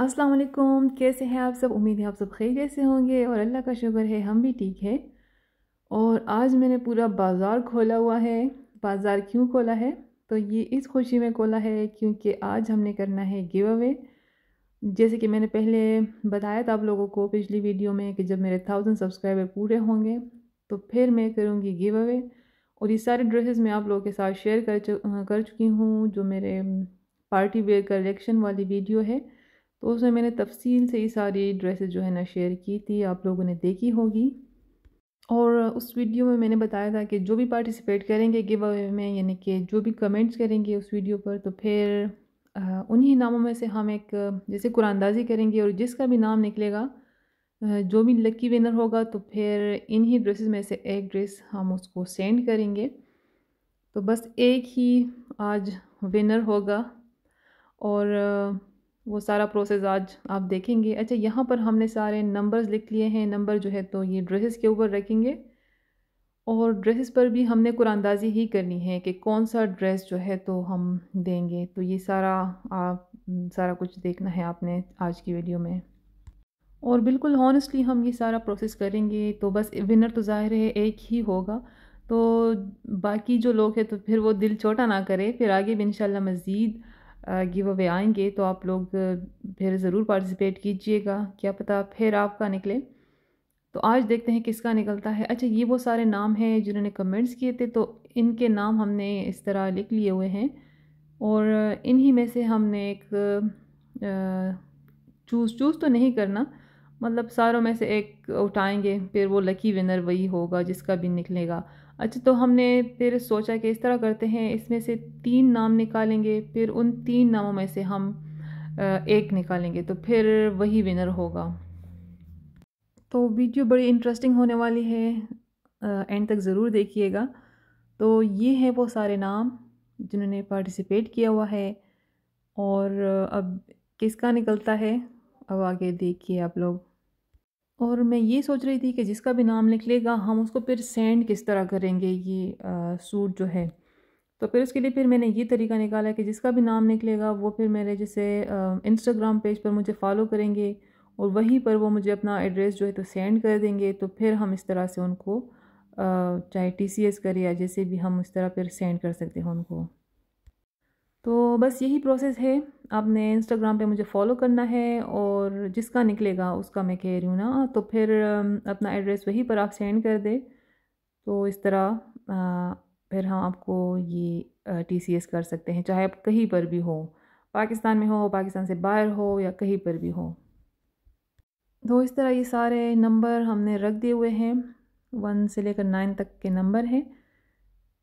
अस्सलाम वालेकुम कैसे हैं आप सब उम्मीद है आप सब खैर जैसे होंगे और अल्लाह का शुक्र है हम भी ठीक है और आज मैंने पूरा बाज़ार खोला हुआ है बाज़ार क्यों खोला है तो ये इस खुशी में खोला है क्योंकि आज हमने करना है गिव अवे जैसे कि मैंने पहले बताया था आप लोगों को पिछली वीडियो में कि जब मेरे थाउजेंड सब्सक्राइबर पूरे होंगे तो फिर मैं करूँगी गिव अवे और ये सारे ड्रेसेस मैं आप लोगों के साथ शेयर कर चु, कर चुकी हूँ जो मेरे पार्टी वेयर कलेक्शन वाली वीडियो है तो उसमें मैंने तफसील से ये सारी ड्रेसेस जो है ना शेयर की थी आप लोगों ने देखी होगी और उस वीडियो में मैंने बताया था कि जो भी पार्टिसिपेट करेंगे गिव अवे में यानी कि जो भी कमेंट्स करेंगे उस वीडियो पर तो फिर उन्हीं नामों में से हम एक जैसे कुरानदाजी करेंगे और जिसका भी नाम निकलेगा जो भी लकी विनर होगा तो फिर इन्हीं ड्रेसेस में से एक ड्रेस हम उसको सेंड करेंगे तो बस एक ही आज विनर होगा और वो सारा प्रोसेस आज आप देखेंगे अच्छा यहाँ पर हमने सारे नंबर्स लिख लिए हैं नंबर जो है तो ये ड्रेसेस के ऊपर रखेंगे और ड्रेसेस पर भी हमने कुरानदाजी ही करनी है कि कौन सा ड्रेस जो है तो हम देंगे तो ये सारा आप सारा कुछ देखना है आपने आज की वीडियो में और बिल्कुल हॉनेस्टली हम ये सारा प्रोसेस करेंगे तो बस विनर तो ज़ाहिर है एक ही होगा तो बाकी जो लोग हैं तो फिर वो दिल छोटा ना करे फिर आगे भी इन मज़ीद गिव अवे आएंगे तो आप लोग फिर ज़रूर पार्टिसिपेट कीजिएगा क्या पता फिर आपका निकले तो आज देखते हैं किसका निकलता है अच्छा ये वो सारे नाम हैं जिन्होंने कमेंट्स किए थे तो इनके नाम हमने इस तरह लिख लिए हुए हैं और इन्हीं में से हमने एक चूज़ चूज़ तो नहीं करना मतलब सारों में से एक उठाएंगे फिर वो लकी विनर वही होगा जिसका भी निकलेगा अच्छा तो हमने फिर सोचा कि इस तरह करते हैं इसमें से तीन नाम निकालेंगे फिर उन तीन नामों में से हम एक निकालेंगे तो फिर वही विनर होगा तो वीडियो बड़ी इंटरेस्टिंग होने वाली है एंड तक ज़रूर देखिएगा तो ये हैं वो सारे नाम जिन्होंने पार्टिसिपेट किया हुआ है और अब किसका निकलता है अब आगे देखिए आप लोग और मैं ये सोच रही थी कि जिसका भी नाम निकलेगा हम उसको फिर सेंड किस तरह करेंगे ये आ, सूट जो है तो फिर उसके लिए फिर मैंने ये तरीका निकाला कि जिसका भी नाम निकलेगा वो फिर मेरे जैसे इंस्टाग्राम पेज पर मुझे फॉलो करेंगे और वहीं पर वो मुझे अपना एड्रेस जो है तो सेंड कर देंगे तो फिर हम इस तरह से उनको चाहे टी सी एस करें या जैसे भी हम इस तरह फिर सेंड कर सकते हैं उनको तो बस यही प्रोसेस है आपने इंस्टाग्राम पे मुझे फॉलो करना है और जिसका निकलेगा उसका मैं कह रही हूँ ना तो फिर अपना एड्रेस वहीं पर आप सेंड कर दे तो इस तरह फिर हम आपको ये टी सी एस कर सकते हैं चाहे आप कहीं पर भी हो पाकिस्तान में हो पाकिस्तान से बाहर हो या कहीं पर भी हो तो इस तरह ये सारे नंबर हमने रख दिए हुए हैं वन से लेकर नाइन तक के नंबर हैं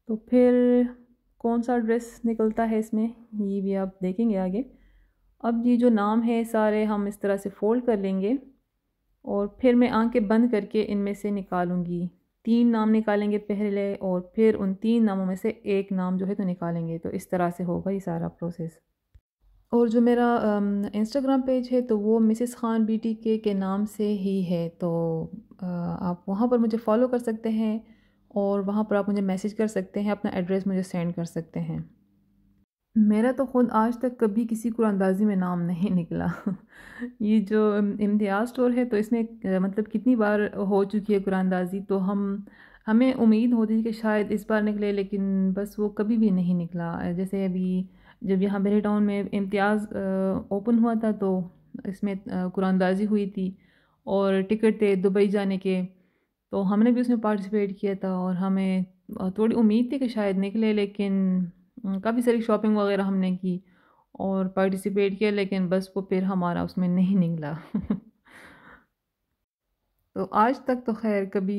तो फिर कौन सा ड्रेस निकलता है इसमें ये भी आप देखेंगे आगे अब ये जो नाम है सारे हम इस तरह से फ़ोल्ड कर लेंगे और फिर मैं आंखें बंद करके इनमें से निकालूंगी तीन नाम निकालेंगे पहले और फिर उन तीन नामों में से एक नाम जो है तो निकालेंगे तो इस तरह से होगा ये सारा प्रोसेस और जो मेरा इंस्टाग्राम पेज है तो वो मिसेस ख़ान बी के के नाम से ही है तो आ, आप वहाँ पर मुझे फॉलो कर सकते हैं और वहाँ पर आप मुझे मैसेज कर सकते हैं अपना एड्रेस मुझे सेंड कर सकते हैं मेरा तो ख़ुद आज तक कभी किसी कुरानंदाजी में नाम नहीं निकला ये जो इम्तियाज़ स्टोर है तो इसमें मतलब कितनी बार हो चुकी है कुरानंदाजी तो हम हमें उम्मीद होती थी कि शायद इस बार निकले लेकिन बस वो कभी भी नहीं निकला जैसे अभी जब यहाँ बेरे टाउन में इम्तियाज़ ओपन हुआ था तो इसमें कुरानंदाजी हुई थी और टिकट थे दुबई जाने के तो हमने भी उसमें पार्टिसिपेट किया था और हमें थोड़ी उम्मीद थी कि शायद निकले लेकिन काफ़ी सारी शॉपिंग वगैरह हमने की और पार्टिसिपेट किया लेकिन बस वो फिर हमारा उसमें नहीं निकला तो आज तक तो खैर कभी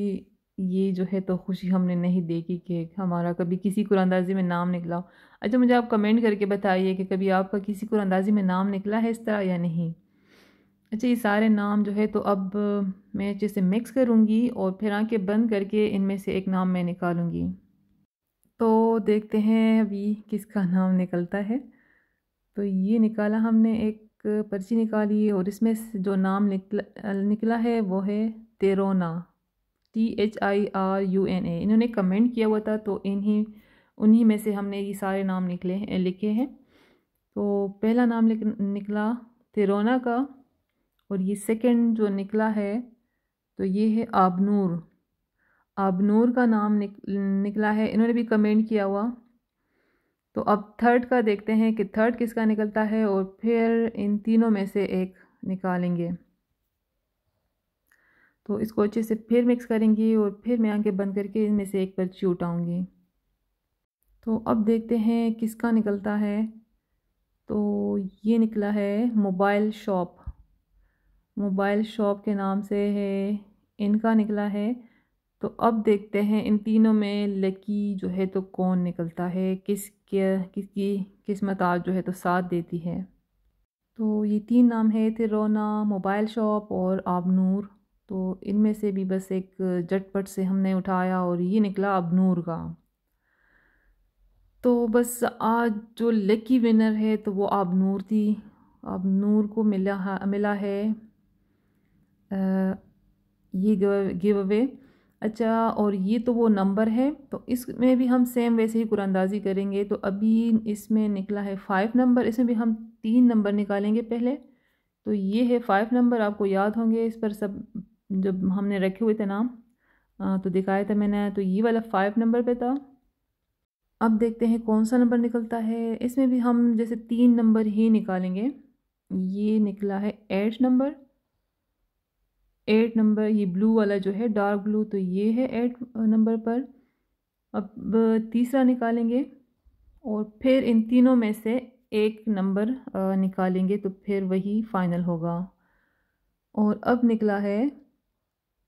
ये जो है तो खुशी हमने नहीं देखी कि हमारा कभी किसी कुरानंदाजी में नाम निकला अच्छा मुझे आप कमेंट करके बताइए कि कभी आपका किसी कुरानंदाजी में नाम निकला है इस तरह या नहीं अच्छा ये सारे नाम जो है तो अब मैं अच्छे से मिक्स करूँगी और फिर आके बंद करके इनमें से एक नाम मैं निकालूँगी तो देखते हैं अभी किसका नाम निकलता है तो ये निकाला हमने एक पर्ची निकाली और इसमें जो नाम निकला निकला है वो है तेरोना T H I R U N A इन्होंने कमेंट किया हुआ था तो इन्हीं उन्हीं में से हमने ये सारे नाम निकले हैं लिखे हैं तो पहला नाम निकला तेरोना का और ये सेकंड जो निकला है तो ये है आबनूर आबनूर का नाम निक, निकला है इन्होंने भी कमेंट किया हुआ तो अब थर्ड का देखते हैं कि थर्ड किसका निकलता है और फिर इन तीनों में से एक निकालेंगे तो इसको अच्छे से फिर मिक्स करेंगी और फिर मैं आगे बंद करके इनमें से एक पर्ची उठाऊँगी तो अब देखते हैं किसका निकलता है तो ये निकला है मोबाइल शॉप मोबाइल शॉप के नाम से है इनका निकला है तो अब देखते हैं इन तीनों में लकी जो है तो कौन निकलता है किस के किसकी किस्मत आज जो है तो साथ देती है तो ये तीन नाम है थे रोना मोबाइल शॉप और आबनूर तो इनमें से भी बस एक झटपट से हमने उठाया और ये निकला आबनूर का तो बस आज जो लकी विनर है तो वो आबनूर थी आबनूर को मिला मिला है ये गिव अवे अच्छा और ये तो वो नंबर है तो इसमें भी हम सेम वैसे ही कुरानदाजी करेंगे तो अभी इसमें निकला है फाइव नंबर इसमें भी हम तीन नंबर निकालेंगे पहले तो ये है फाइव नंबर आपको याद होंगे इस पर सब जब हमने रखे हुए थे नाम आ, तो दिखाया था मैंने तो ये वाला फाइव नंबर पे था अब देखते हैं कौन सा नंबर निकलता है इसमें भी हम जैसे तीन नंबर ही निकालेंगे ये निकला है एट नंबर एट नंबर ये ब्लू वाला जो है डार्क ब्लू तो ये है एट नंबर पर अब तीसरा निकालेंगे और फिर इन तीनों में से एक नंबर निकालेंगे तो फिर वही फाइनल होगा और अब निकला है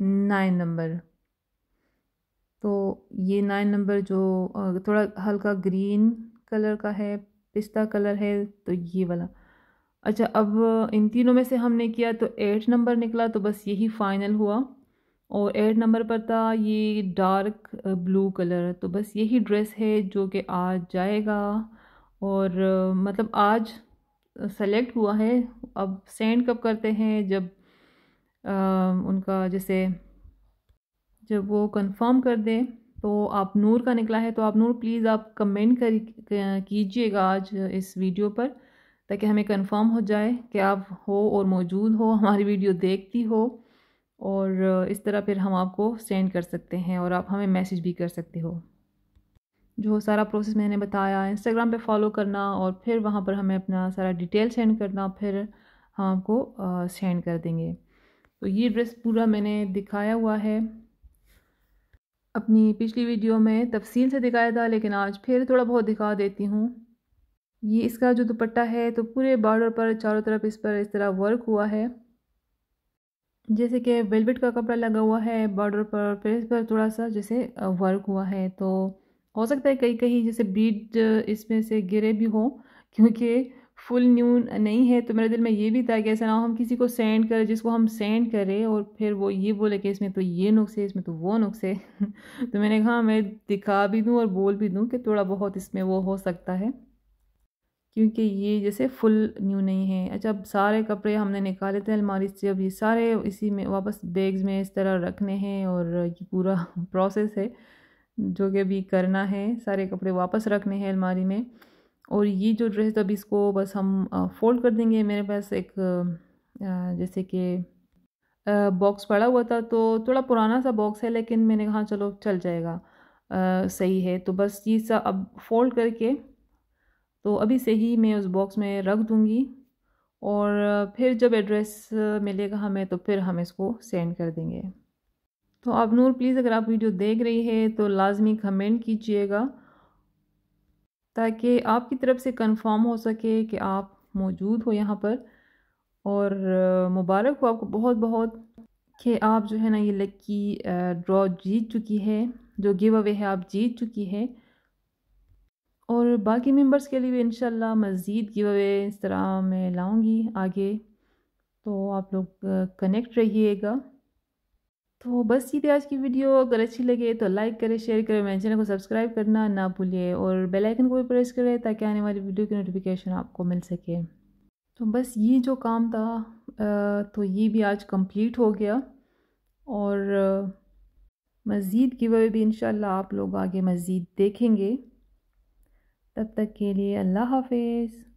नाइन नंबर तो ये नाइन नंबर जो थोड़ा हल्का ग्रीन कलर का है पिस्ता कलर है तो ये वाला अच्छा अब इन तीनों में से हमने किया तो एट नंबर निकला तो बस यही फाइनल हुआ और एट नंबर पर था ये डार्क ब्लू कलर तो बस यही ड्रेस है जो कि आज जाएगा और मतलब आज सेलेक्ट हुआ है अब सेंड कब करते हैं जब आ, उनका जैसे जब वो कंफर्म कर दें तो आप नूर का निकला है तो आप नूर प्लीज़ आप कमेंट कर कीजिएगा आज इस वीडियो पर ताकि हमें कंफर्म हो जाए कि आप हो और मौजूद हो हमारी वीडियो देखती हो और इस तरह फिर हम आपको सेंड कर सकते हैं और आप हमें मैसेज भी कर सकते हो जो सारा प्रोसेस मैंने बताया इंस्टाग्राम पे फॉलो करना और फिर वहाँ पर हमें अपना सारा डिटेल सेंड करना फिर हम आपको सेंड कर देंगे तो ये ड्रेस पूरा मैंने दिखाया हुआ है अपनी पिछली वीडियो में तफसील से दिखाया था लेकिन आज फिर थोड़ा बहुत दिखा देती हूँ ये इसका जो दुपट्टा है तो पूरे बॉर्डर पर चारों तरफ इस पर इस तरह वर्क हुआ है जैसे कि वेलवेट का कपड़ा लगा हुआ है बॉर्डर पर फिर इस पर थोड़ा सा जैसे वर्क हुआ है तो हो सकता है कहीं कहीं जैसे बीट इसमें से गिरे भी हों क्योंकि फुल न्यू नहीं है तो मेरे दिल में ये भी था कि ऐसा ना हो हम किसी को सेंड करें जिसको हम सेंड करें और फिर वो ये बोले कि इसमें तो ये नुक्स इसमें तो वो नुस्खे तो मैंने कहा मैं दिखा भी दूँ और बोल भी दूँ कि थोड़ा बहुत इसमें वो हो सकता है क्योंकि ये जैसे फुल न्यू नहीं है अच्छा अब सारे कपड़े हमने निकाले थे अलमारी से अब ये सारे इसी में वापस बैग्स में इस तरह रखने हैं और ये पूरा प्रोसेस है जो कि अभी करना है सारे कपड़े वापस रखने हैं अलमारी में और ये जो ड्रेस अभी इसको बस हम फोल्ड कर देंगे मेरे पास एक जैसे कि बॉक्स पड़ा हुआ था तो थोड़ा पुराना सा बॉक्स है लेकिन मैंने कहा चलो चल जाएगा आ, सही है तो बस ये सब अब फोल्ड करके तो अभी से ही मैं उस बॉक्स में रख दूँगी और फिर जब एड्रेस मिलेगा हमें तो फिर हम इसको सेंड कर देंगे तो आप नूर प्लीज़ अगर आप वीडियो देख रही है तो लाजमी कमेंट कीजिएगा ताकि आपकी तरफ से कंफर्म हो सके कि आप मौजूद हो यहाँ पर और मुबारक हो आपको बहुत बहुत कि आप जो है ना ये लकी ड्रॉ जीत चुकी है जो गिव अवे है आप जीत चुकी है और बाकी मेंबर्स के लिए भी इन मज़ीद गिव अवे इस तरह मैं लाऊंगी आगे तो आप लोग कनेक्ट रहिएगा तो बस ये थी आज की वीडियो अगर अच्छी लगे तो लाइक करें शेयर करें मेरे चैनल को सब्सक्राइब करना ना भूलिए और बेल आइकन को भी प्रेस करें ताकि आने वाली वीडियो की नोटिफिकेशन आपको मिल सके तो बस ये जो काम था तो ये भी आज कंप्लीट हो गया और मज़ीद गिव अवे भी इन आप लोग आगे मज़ीद देखेंगे تذكري الله حافظ